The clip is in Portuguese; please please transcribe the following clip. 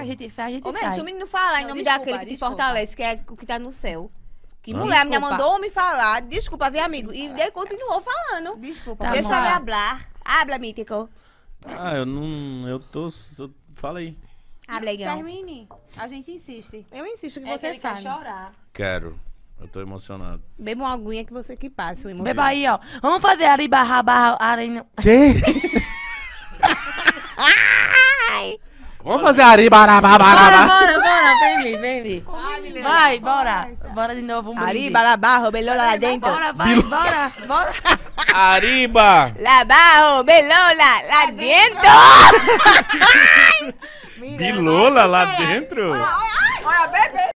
a gente faz, a gente Ô, faz. deixa o menino falar em nome desculpa, daquele que te fortalece, que é o que tá no céu. Que mulher, mulher, minha mandou me falar. Desculpa, viu, amigo? E ele continuou falando. Desculpa, tá deixa eu falar Habla, mítico. Ah, eu não. Eu tô. Eu, fala aí. Habla, Igão. Termine. A gente insiste. Eu insisto que é você faça Quer chorar. Quero. Eu tô emocionado. Beba uma aguinha que você que passa. Beba aí, ó. Vamos fazer ari barra barra arena. ah! Vamos fazer Aribarababarabá. Bora, bora, bora, vem, vem, vem. Vai, bora. Bora de novo, Ariba, labarro, Belola lá dentro. Bora, vai, bora, bora. Ariba. Labarro, belola lá, lá dentro. Bilola lá dentro? Olha, bebê.